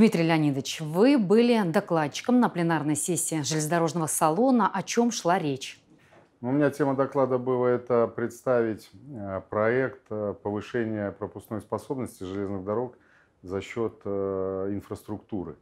Дмитрий Леонидович, вы были докладчиком на пленарной сессии железнодорожного салона. О чем шла речь? Ну, у меня тема доклада была это представить э, проект э, повышения пропускной способности железных дорог за счет э, инфраструктуры.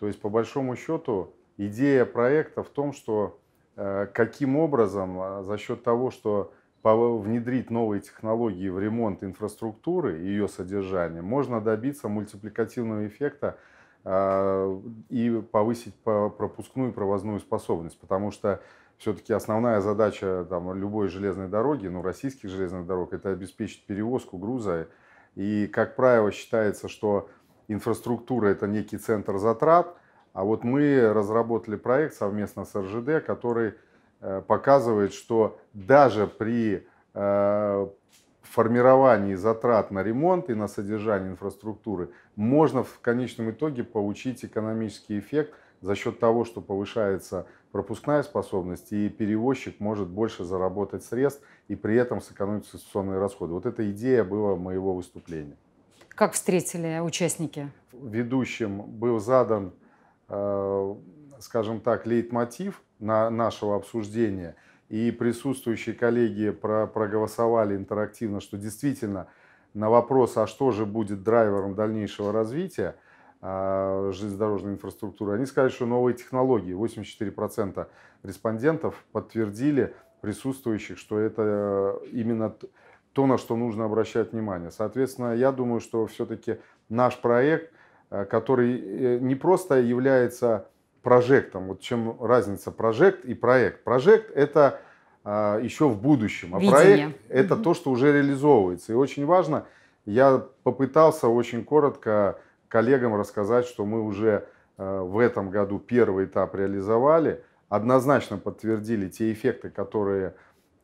То есть, по большому счету, идея проекта в том, что каким образом за счет того, что внедрить новые технологии в ремонт инфраструктуры и ее содержание, можно добиться мультипликативного эффекта а, и повысить пропускную и провозную способность, потому что все-таки основная задача там, любой железной дороги, ну, российских железных дорог, это обеспечить перевозку груза. И, как правило, считается, что инфраструктура – это некий центр затрат, а вот мы разработали проект совместно с РЖД, который Э, показывает, что даже при э, формировании затрат на ремонт и на содержание инфраструктуры можно в конечном итоге получить экономический эффект за счет того, что повышается пропускная способность, и перевозчик может больше заработать средств и при этом сэкономить инвестиционные расходы. Вот эта идея была моего выступления. Как встретили участники? Ведущим был задан э, скажем так, лейтмотив на нашего обсуждения, и присутствующие коллеги про, проголосовали интерактивно, что действительно на вопрос, а что же будет драйвером дальнейшего развития э, железнодорожной инфраструктуры, они сказали, что новые технологии. 84% респондентов подтвердили присутствующих, что это э, именно то, на что нужно обращать внимание. Соответственно, я думаю, что все-таки наш проект, э, который э, не просто является прожектом. Вот чем разница прожект и проект. Прожект – это а, еще в будущем, а Видение. проект – это угу. то, что уже реализовывается. И очень важно, я попытался очень коротко коллегам рассказать, что мы уже а, в этом году первый этап реализовали, однозначно подтвердили те эффекты, которые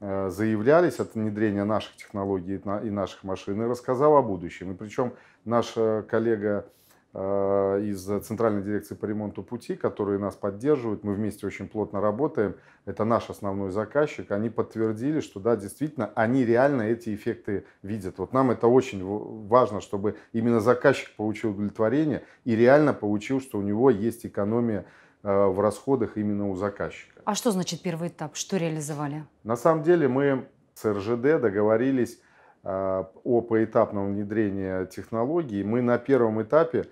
а, заявлялись от внедрения наших технологий и наших машин, и рассказал о будущем. И причем наш а, коллега Э, из Центральной дирекции по ремонту пути, которые нас поддерживают. Мы вместе очень плотно работаем. Это наш основной заказчик. Они подтвердили, что да, действительно, они реально эти эффекты видят. Вот нам это очень важно, чтобы именно заказчик получил удовлетворение и реально получил, что у него есть экономия э, в расходах именно у заказчика. А что значит первый этап? Что реализовали? На самом деле мы с РЖД договорились э, о поэтапном внедрении технологии. Мы на первом этапе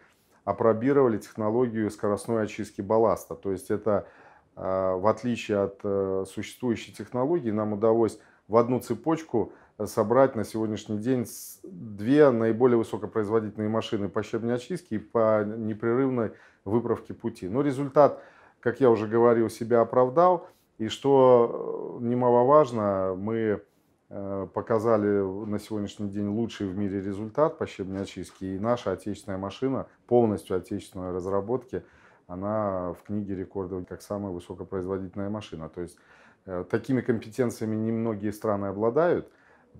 опробировали технологию скоростной очистки балласта. То есть это, а, в отличие от э, существующей технологии, нам удалось в одну цепочку э, собрать на сегодняшний день две наиболее высокопроизводительные машины по очистки и по непрерывной выправке пути. Но результат, как я уже говорил, себя оправдал. И что э, немаловажно, мы Э, показали на сегодняшний день лучший в мире результат по щебнеочистке. И наша отечественная машина, полностью отечественной разработки, она в книге рекордов как самая высокопроизводительная машина. То есть э, такими компетенциями немногие страны обладают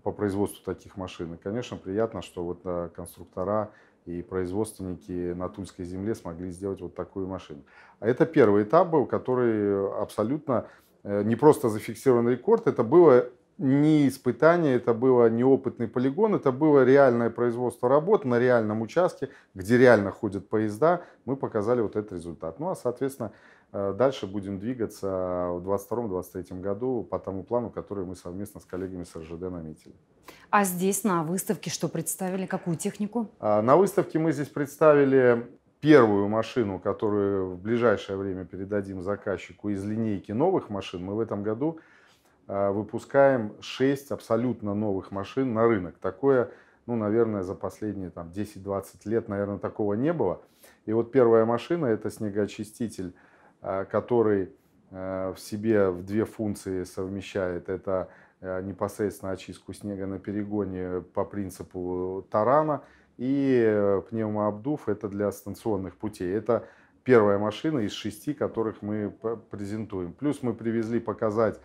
по производству таких машин. И, конечно, приятно, что вот э, конструктора и производственники на Тульской земле смогли сделать вот такую машину. А это первый этап был, который абсолютно не просто зафиксирован рекорд, это было не испытание, это было неопытный полигон, это было реальное производство работ на реальном участке, где реально ходят поезда. Мы показали вот этот результат. Ну а, соответственно, э, дальше будем двигаться в 2022-2023 году по тому плану, который мы совместно с коллегами с РЖД наметили. А здесь на выставке что представили, какую технику? А, на выставке мы здесь представили первую машину, которую в ближайшее время передадим заказчику из линейки новых машин. Мы в этом году Э, выпускаем 6 абсолютно новых машин на рынок. Такое, ну, наверное, за последние там, 10-20 лет, наверное, такого не было. И вот первая машина – это снегоочиститель, э, который э, в себе в две функции совмещает. Это непосредственно очистку снега на перегоне по принципу тарана и пневмообдув – это для станционных путей. Это первая машина из шести, которых мы презентуем. Плюс мы привезли показать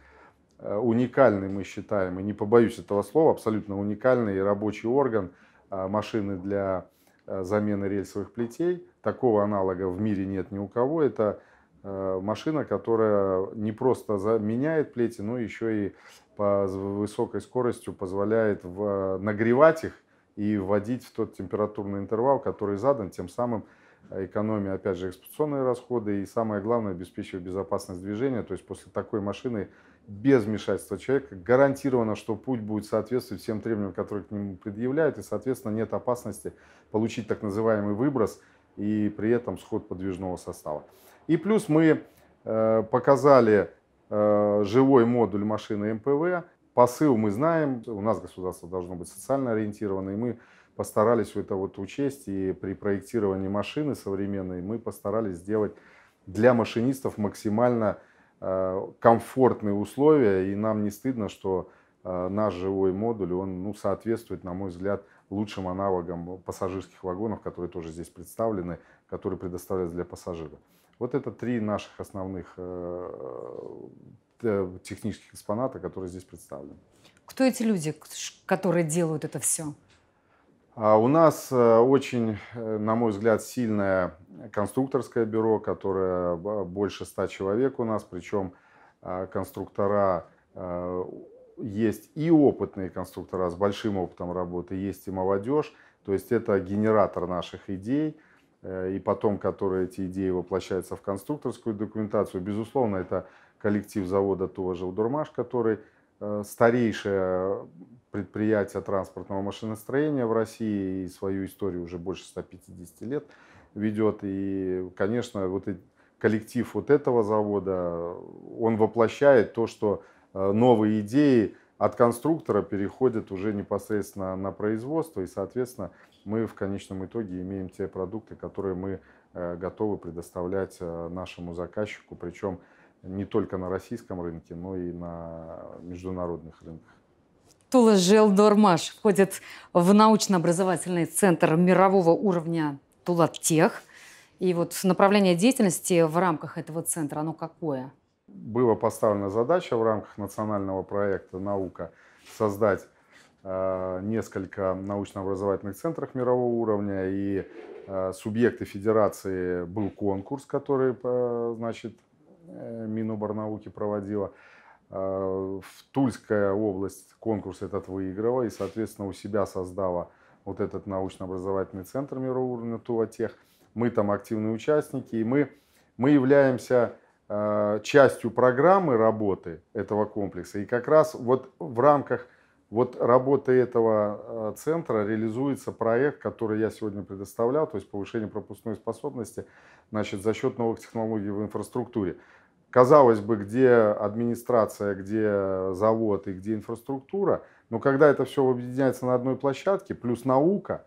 Э, уникальный, мы считаем, и не побоюсь этого слова, абсолютно уникальный рабочий орган э, машины для э, замены рельсовых плетей. Такого аналога в мире нет ни у кого. Это машина, которая не просто меняет плети, но еще и по высокой скоростью позволяет нагревать их и вводить в тот температурный интервал, который задан, тем самым экономия, опять же, эксплуатационные расходы и, самое главное, обеспечивая безопасность движения. То есть после такой машины без вмешательства человека. Гарантировано, что путь будет соответствовать всем требованиям, которые к нему предъявляют, и, соответственно, нет опасности получить так называемый выброс и при этом сход подвижного состава. И плюс мы э, показали э, живой модуль машины МПВ. Посыл мы знаем, у нас государство должно быть социально ориентировано, и мы постарались это вот учесть, и при проектировании машины современной мы постарались сделать для машинистов максимально Э, комфортные условия, и нам не стыдно, что э, наш живой модуль, он ну, соответствует, на мой взгляд, лучшим аналогам пассажирских вагонов, которые тоже здесь представлены, которые предоставляются для пассажиров. Вот это три наших основных э, технических экспоната, которые здесь представлены. Кто эти люди, которые делают это все? А у нас э, очень, э, на мой взгляд, сильное конструкторское бюро, которое больше ста человек у нас, причем а, конструктора э, есть и опытные конструктора с большим опытом работы, есть и молодежь. То есть это генератор наших идей, и потом, которые эти идеи воплощаются в конструкторскую документацию. Безусловно, это коллектив завода «Тува Желдурмаш», который старейшая предприятия транспортного машиностроения в России и свою историю уже больше 150 лет ведет. И, конечно, вот коллектив вот этого завода, он воплощает то, что э, новые идеи от конструктора переходят уже непосредственно на производство, и, соответственно, мы в конечном итоге имеем те продукты, которые мы э, готовы предоставлять э, нашему заказчику, причем не только на российском рынке, но и на международных рынках. Тула Желдормаш входит в научно-образовательный центр мирового уровня Тулаттех. И вот направление деятельности в рамках этого центра, оно какое? Была поставлена задача в рамках национального проекта «Наука» создать э, несколько научно-образовательных центров мирового уровня. И э, субъекты федерации был конкурс, который, э, значит, э, Миноборнауки проводила Э, в Тульская область конкурс этот выиграла и, соответственно, у себя создала вот этот научно-образовательный центр мирового уровня Тулатех. Мы там активные участники, и мы, мы являемся э, частью программы работы этого комплекса. И как раз вот в рамках вот работы этого э, центра реализуется проект, который я сегодня предоставлял, то есть повышение пропускной способности значит, за счет новых технологий в инфраструктуре казалось бы, где администрация, где завод и где инфраструктура, но когда это все объединяется на одной площадке, плюс наука,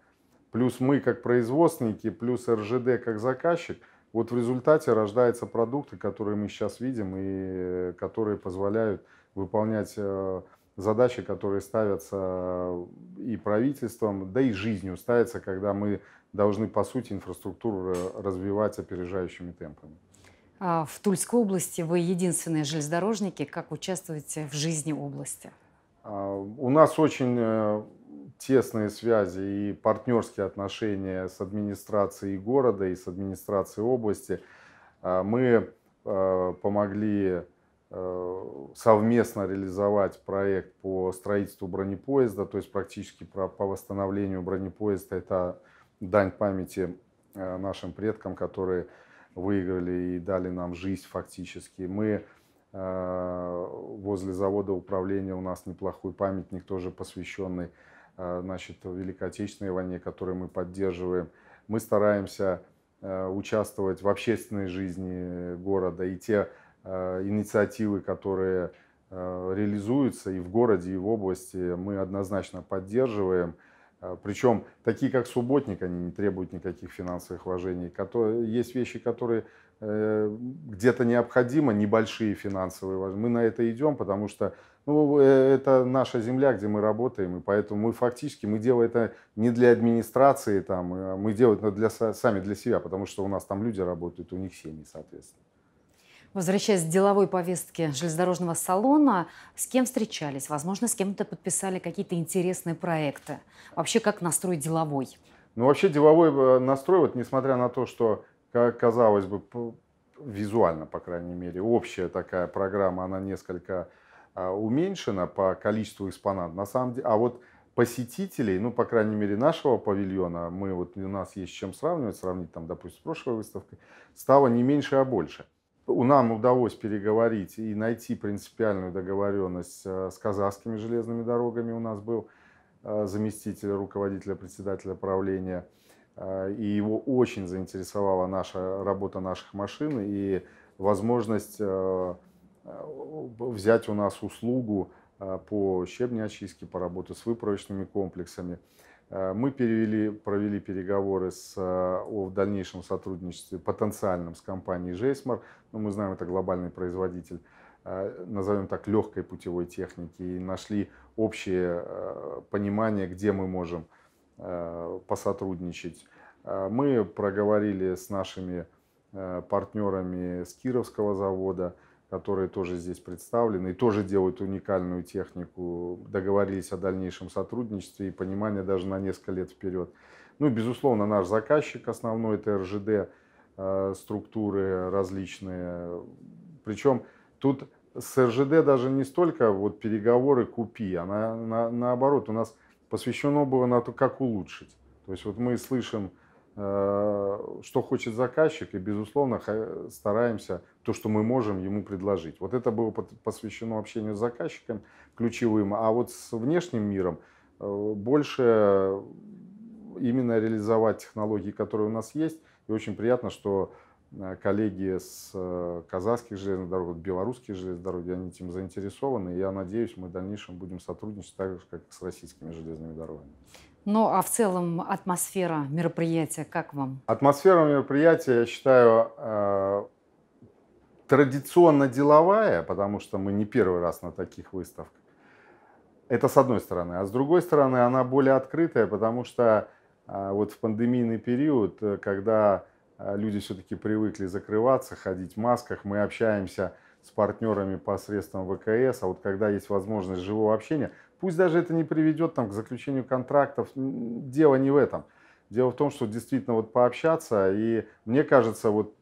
плюс мы как производственники, плюс РЖД как заказчик, вот в результате рождаются продукты, которые мы сейчас видим и э, которые позволяют выполнять э, задачи, которые ставятся э, и правительством, да и жизнью ставятся, когда мы должны, по сути, инфраструктуру развивать опережающими темпами. А, в Тульской области вы единственные железнодорожники. Как участвуете в жизни области? А, у нас очень э, тесные связи и партнерские отношения с администрацией города и с администрацией области. А, мы э, помогли э, совместно реализовать проект по строительству бронепоезда, то есть практически по восстановлению бронепоезда. Это дань памяти нашим предкам, которые выиграли и дали нам жизнь фактически. Мы э, возле завода управления у нас неплохой памятник, тоже посвященный э, значит, Великой Отечественной войне, который мы поддерживаем. Мы стараемся э, участвовать в общественной жизни города и те инициативы, которые реализуются и в городе, и в области, мы однозначно поддерживаем – а, Причем такие, как субботник, они не требуют никаких финансовых вложений. есть вещи, которые э, где-то необходимо, небольшие финансовые вложения. Мы на это идем, потому что ну, э, это наша земля, где мы работаем, и поэтому мы фактически, мы делаем это не для администрации, там, а мы делаем это для, сами для себя, потому что у нас там люди работают, у них семьи, соответственно. Возвращаясь к деловой повестке железнодорожного салона, с кем встречались? Возможно, с кем-то подписали какие-то интересные проекты. Вообще, как настрой деловой? Ну, вообще деловой э, настрой, вот несмотря на то, что, казалось бы, визуально, по крайней мере, общая такая программа, она несколько а, уменьшена по количеству экспонатов, На самом деле, а вот посетителей, ну, по крайней мере, нашего павильона, мы вот, у нас есть чем сравнивать, сравнить там, допустим, с прошлой выставкой, стало не меньше, а больше нам удалось переговорить и найти принципиальную договоренность э, с казахскими железными дорогами. У нас был э, заместитель руководителя председателя правления, э, и его очень заинтересовала наша работа наших машин и возможность взять у нас услугу по очистке, по работе с выправочными комплексами. Э, мы перевели, провели переговоры с, э, о дальнейшем сотрудничестве потенциальном с компанией «Жейсмар». Ну, мы знаем, это глобальный производитель, э, назовем так, легкой путевой техники. И нашли общее понимание, где мы можем посотрудничать. Мы проговорили с нашими партнерами с Кировского завода, которые тоже здесь представлены и тоже делают уникальную технику, договорились о дальнейшем сотрудничестве и понимании даже на несколько лет вперед. Ну и, безусловно, наш заказчик основной – это РЖД, э, структуры различные. Причем тут с РЖД даже не столько вот переговоры «купи», а на, на, наоборот, у нас посвящено было на то, как улучшить. То есть вот мы слышим Э, что хочет заказчик, и, безусловно, стараемся то, что мы можем ему предложить. Вот это было посвящено общению с заказчиком ключевым, а вот с внешним миром э, больше именно реализовать технологии, которые у нас есть. И очень приятно, что э, коллеги с казахских железных дорог, белорусских железных дорог, они этим заинтересованы. И я надеюсь, мы в дальнейшем будем сотрудничать так же, как и с российскими железными дорогами. Ну, а в целом атмосфера мероприятия, как вам? Атмосфера мероприятия, я считаю, э, традиционно деловая, потому что мы не первый раз на таких выставках. Это с одной стороны. А с другой стороны, она более открытая, потому что э, вот в пандемийный период, э, когда люди все-таки привыкли закрываться, ходить в масках, мы общаемся с партнерами посредством ВКС, а вот когда есть возможность живого общения, Пусть даже это не приведет там, к заключению контрактов, дело не в этом. Дело в том, что действительно вот пообщаться, и мне кажется, вот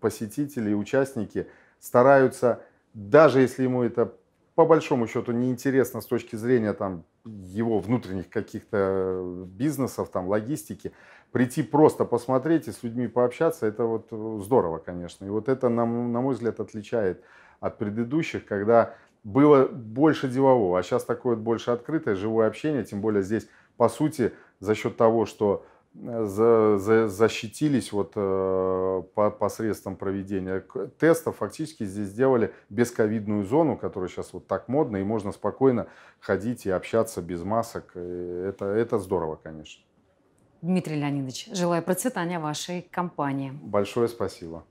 посетители и участники стараются, даже если ему это по большому счету неинтересно с точки зрения там, его внутренних каких-то э, бизнесов, там, логистики, прийти просто посмотреть и с людьми пообщаться, это вот э, здорово, конечно. И вот это, на, на мой взгляд, отличает от предыдущих, когда было больше делового, а сейчас такое вот больше открытое, живое общение, тем более здесь, по сути, за счет того, что э, за, за, защитились вот э, по, посредством проведения тестов, фактически здесь сделали бесковидную зону, которая сейчас вот так модна, и можно спокойно ходить и общаться без масок. Э, это, это здорово, конечно. Дмитрий Леонидович, желаю процветания вашей компании. Большое спасибо.